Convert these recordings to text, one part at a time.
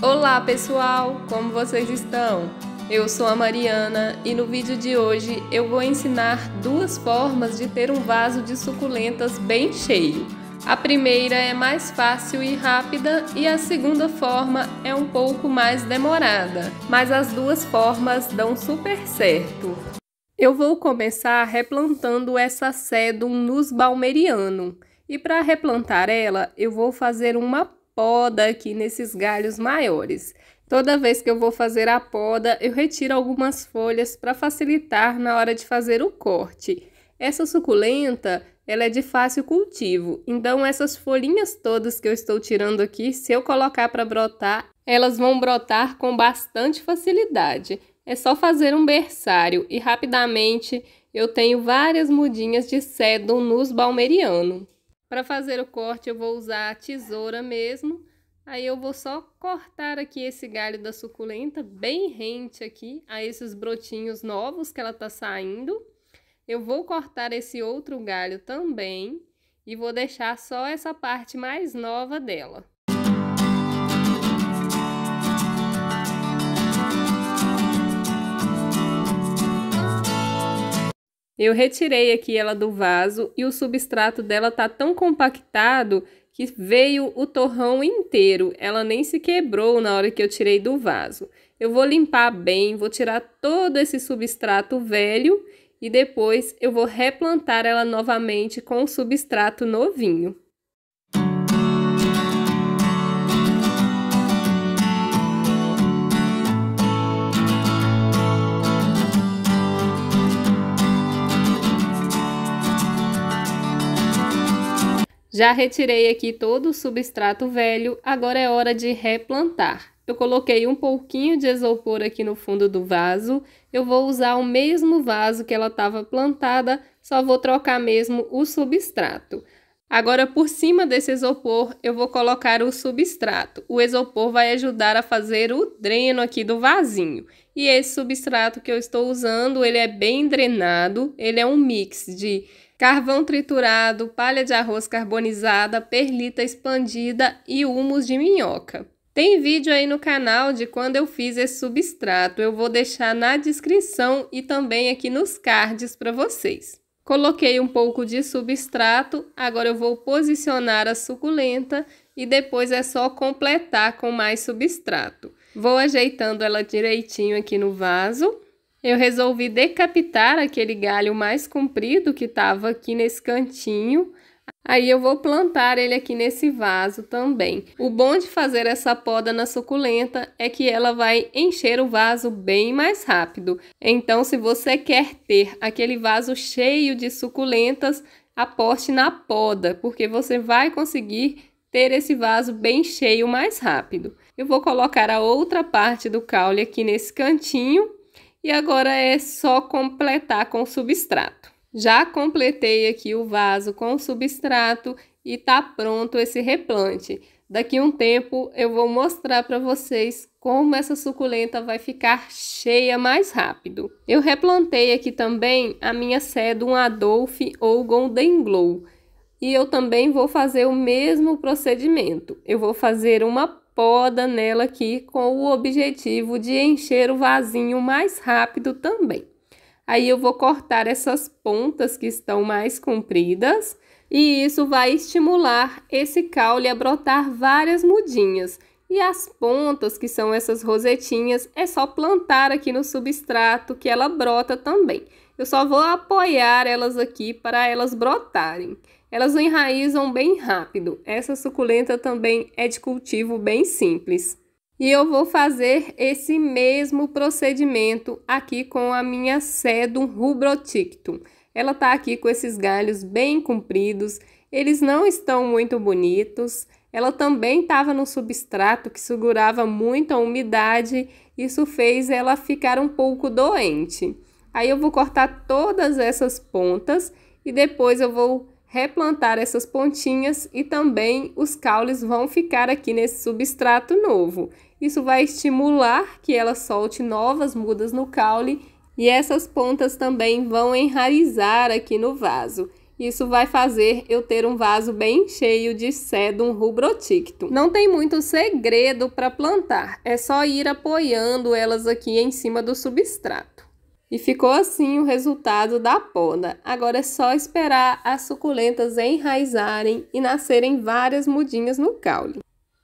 Olá pessoal, como vocês estão? Eu sou a Mariana e no vídeo de hoje eu vou ensinar duas formas de ter um vaso de suculentas bem cheio. A primeira é mais fácil e rápida e a segunda forma é um pouco mais demorada, mas as duas formas dão super certo. Eu vou começar replantando essa sedum nos balmeriano. E para replantar ela, eu vou fazer uma poda aqui nesses galhos maiores. Toda vez que eu vou fazer a poda, eu retiro algumas folhas para facilitar na hora de fazer o corte. Essa suculenta, ela é de fácil cultivo, então essas folhinhas todas que eu estou tirando aqui, se eu colocar para brotar, elas vão brotar com bastante facilidade. É só fazer um berçário e rapidamente eu tenho várias mudinhas de sedum nus balmeriano. Para fazer o corte, eu vou usar a tesoura mesmo. Aí eu vou só cortar aqui esse galho da suculenta bem rente aqui a esses brotinhos novos que ela tá saindo. Eu vou cortar esse outro galho também e vou deixar só essa parte mais nova dela. Eu retirei aqui ela do vaso e o substrato dela tá tão compactado que veio o torrão inteiro. Ela nem se quebrou na hora que eu tirei do vaso. Eu vou limpar bem, vou tirar todo esse substrato velho e depois eu vou replantar ela novamente com o substrato novinho. Já retirei aqui todo o substrato velho, agora é hora de replantar. Eu coloquei um pouquinho de isopor aqui no fundo do vaso. Eu vou usar o mesmo vaso que ela estava plantada, só vou trocar mesmo o substrato. Agora, por cima desse isopor, eu vou colocar o substrato. O isopor vai ajudar a fazer o dreno aqui do vasinho. E esse substrato que eu estou usando, ele é bem drenado, ele é um mix de carvão triturado, palha de arroz carbonizada, perlita expandida e humus de minhoca. Tem vídeo aí no canal de quando eu fiz esse substrato, eu vou deixar na descrição e também aqui nos cards para vocês. Coloquei um pouco de substrato, agora eu vou posicionar a suculenta e depois é só completar com mais substrato. Vou ajeitando ela direitinho aqui no vaso eu resolvi decapitar aquele galho mais comprido que estava aqui nesse cantinho. Aí eu vou plantar ele aqui nesse vaso também. O bom de fazer essa poda na suculenta é que ela vai encher o vaso bem mais rápido. Então, se você quer ter aquele vaso cheio de suculentas, aposte na poda, porque você vai conseguir ter esse vaso bem cheio mais rápido. Eu vou colocar a outra parte do caule aqui nesse cantinho e agora é só completar com substrato. Já completei aqui o vaso com substrato e tá pronto esse replante. Daqui um tempo eu vou mostrar para vocês como essa suculenta vai ficar cheia mais rápido. Eu replantei aqui também a minha Sedum Adolph ou Golden Glow. E eu também vou fazer o mesmo procedimento. Eu vou fazer uma poda nela aqui com o objetivo de encher o vasinho mais rápido também. Aí eu vou cortar essas pontas que estão mais compridas e isso vai estimular esse caule a brotar várias mudinhas. E as pontas, que são essas rosetinhas, é só plantar aqui no substrato que ela brota também. Eu só vou apoiar elas aqui para elas brotarem. Elas enraizam bem rápido. Essa suculenta também é de cultivo bem simples. E eu vou fazer esse mesmo procedimento aqui com a minha Sedum rubrotictum. Ela tá aqui com esses galhos bem compridos, eles não estão muito bonitos. Ela também estava no substrato que segurava muito a umidade, isso fez ela ficar um pouco doente. Aí eu vou cortar todas essas pontas e depois eu vou replantar essas pontinhas e também os caules vão ficar aqui nesse substrato novo. Isso vai estimular que ela solte novas mudas no caule e essas pontas também vão enraizar aqui no vaso. Isso vai fazer eu ter um vaso bem cheio de sedum rubrotictum. Não tem muito segredo para plantar, é só ir apoiando elas aqui em cima do substrato. E ficou assim o resultado da poda. Agora é só esperar as suculentas enraizarem e nascerem várias mudinhas no caule.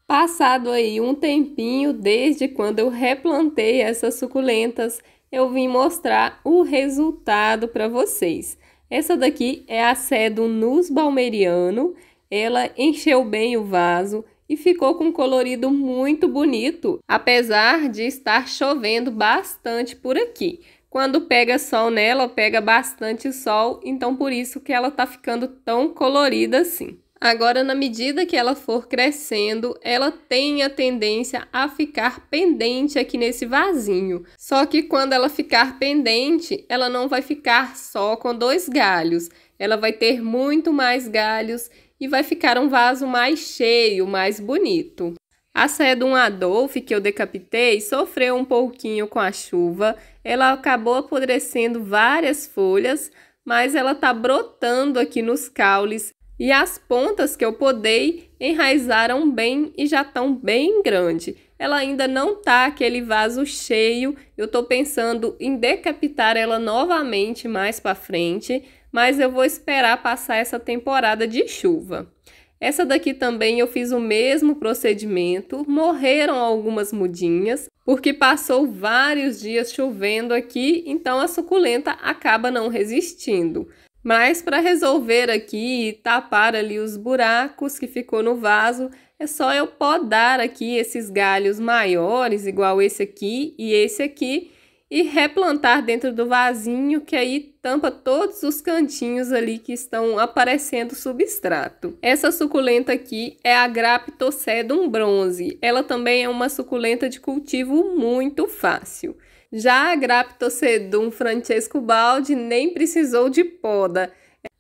Passado aí um tempinho desde quando eu replantei essas suculentas, eu vim mostrar o resultado para vocês. Essa daqui é a Cedo Nus Balmeriano, ela encheu bem o vaso e ficou com um colorido muito bonito, apesar de estar chovendo bastante por aqui. Quando pega sol nela, pega bastante sol, então por isso que ela tá ficando tão colorida assim. Agora, na medida que ela for crescendo, ela tem a tendência a ficar pendente aqui nesse vasinho. Só que quando ela ficar pendente, ela não vai ficar só com dois galhos. Ela vai ter muito mais galhos e vai ficar um vaso mais cheio, mais bonito. A saia de um Adolf que eu decapitei sofreu um pouquinho com a chuva. Ela acabou apodrecendo várias folhas, mas ela tá brotando aqui nos caules e as pontas que eu podei enraizaram bem e já estão bem grande. Ela ainda não tá aquele vaso cheio. Eu tô pensando em decapitar ela novamente mais para frente, mas eu vou esperar passar essa temporada de chuva. Essa daqui também eu fiz o mesmo procedimento, morreram algumas mudinhas, porque passou vários dias chovendo aqui, então a suculenta acaba não resistindo. Mas para resolver aqui e tapar ali os buracos que ficou no vaso, é só eu podar aqui esses galhos maiores, igual esse aqui e esse aqui, e replantar dentro do vasinho, que aí tampa todos os cantinhos ali que estão aparecendo substrato. Essa suculenta aqui é a Graptocedum bronze. Ela também é uma suculenta de cultivo muito fácil. Já a Graptocedum Francesco Baldi nem precisou de poda.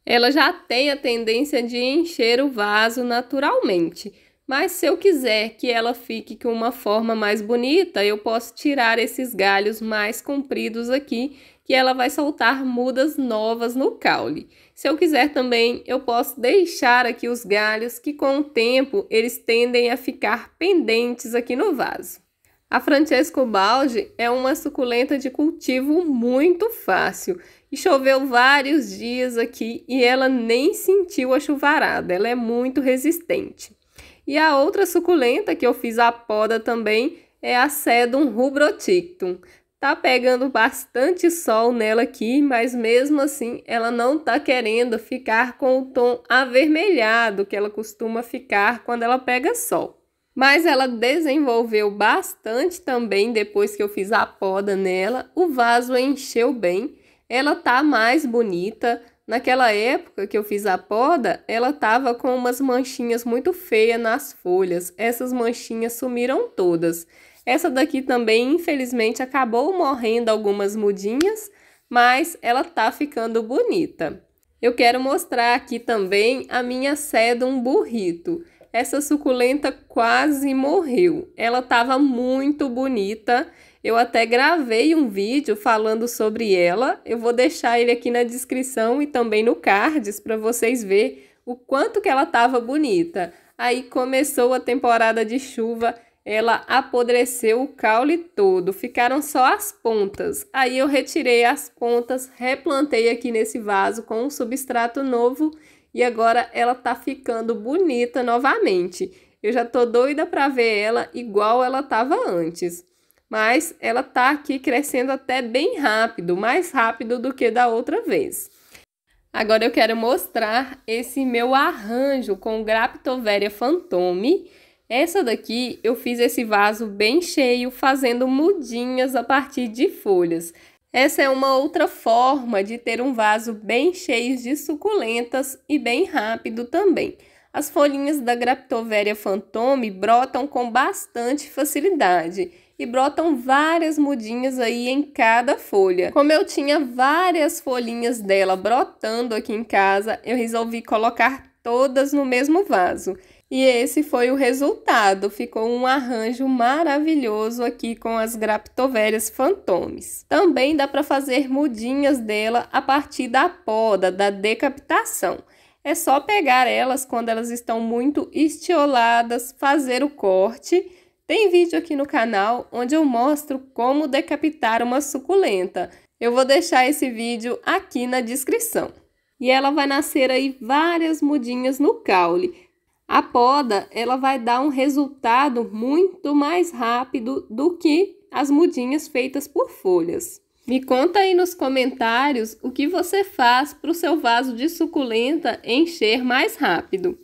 Ela já tem a tendência de encher o vaso naturalmente. Mas se eu quiser que ela fique com uma forma mais bonita, eu posso tirar esses galhos mais compridos aqui, que ela vai soltar mudas novas no caule. Se eu quiser também, eu posso deixar aqui os galhos que com o tempo eles tendem a ficar pendentes aqui no vaso. A Francesco Balde é uma suculenta de cultivo muito fácil e choveu vários dias aqui e ela nem sentiu a chuvarada, ela é muito resistente. E a outra suculenta que eu fiz a poda também é a Sedum rubrotictum. Tá pegando bastante sol nela aqui, mas mesmo assim ela não tá querendo ficar com o tom avermelhado que ela costuma ficar quando ela pega sol. Mas ela desenvolveu bastante também depois que eu fiz a poda nela. O vaso encheu bem, ela tá mais bonita, Naquela época que eu fiz a poda, ela tava com umas manchinhas muito feias nas folhas. Essas manchinhas sumiram todas. Essa daqui também, infelizmente, acabou morrendo algumas mudinhas, mas ela tá ficando bonita. Eu quero mostrar aqui também a minha sedum burrito. Essa suculenta quase morreu. Ela tava muito bonita eu até gravei um vídeo falando sobre ela. Eu vou deixar ele aqui na descrição e também no cards para vocês ver o quanto que ela estava bonita. Aí começou a temporada de chuva, ela apodreceu o caule todo, ficaram só as pontas. Aí eu retirei as pontas, replantei aqui nesse vaso com um substrato novo e agora ela tá ficando bonita novamente. Eu já tô doida para ver ela igual ela tava antes mas ela tá aqui crescendo até bem rápido, mais rápido do que da outra vez. Agora eu quero mostrar esse meu arranjo com Graptoveria fantome. Essa daqui eu fiz esse vaso bem cheio, fazendo mudinhas a partir de folhas. Essa é uma outra forma de ter um vaso bem cheio de suculentas e bem rápido também as folhinhas da Graptovéria fantome brotam com bastante facilidade e brotam várias mudinhas aí em cada folha. Como eu tinha várias folhinhas dela brotando aqui em casa, eu resolvi colocar todas no mesmo vaso. E esse foi o resultado, ficou um arranjo maravilhoso aqui com as graptovérias fantomes. Também dá para fazer mudinhas dela a partir da poda, da decapitação. É só pegar elas quando elas estão muito estioladas, fazer o corte. Tem vídeo aqui no canal onde eu mostro como decapitar uma suculenta. Eu vou deixar esse vídeo aqui na descrição. E ela vai nascer aí várias mudinhas no caule. A poda, ela vai dar um resultado muito mais rápido do que as mudinhas feitas por folhas. Me conta aí nos comentários o que você faz para o seu vaso de suculenta encher mais rápido.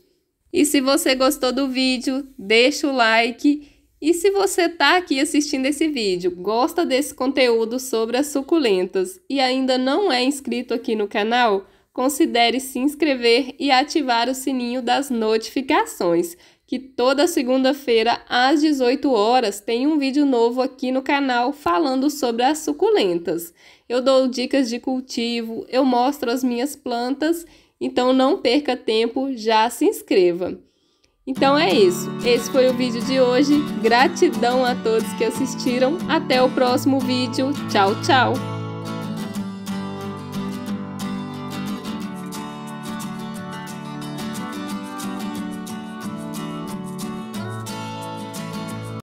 E se você gostou do vídeo, deixa o like. E se você está aqui assistindo esse vídeo, gosta desse conteúdo sobre as suculentas e ainda não é inscrito aqui no canal, considere se inscrever e ativar o sininho das notificações que toda segunda-feira às 18 horas tem um vídeo novo aqui no canal falando sobre as suculentas. Eu dou dicas de cultivo, eu mostro as minhas plantas, então não perca tempo, já se inscreva. Então é isso, esse foi o vídeo de hoje. Gratidão a todos que assistiram. Até o próximo vídeo. Tchau, tchau!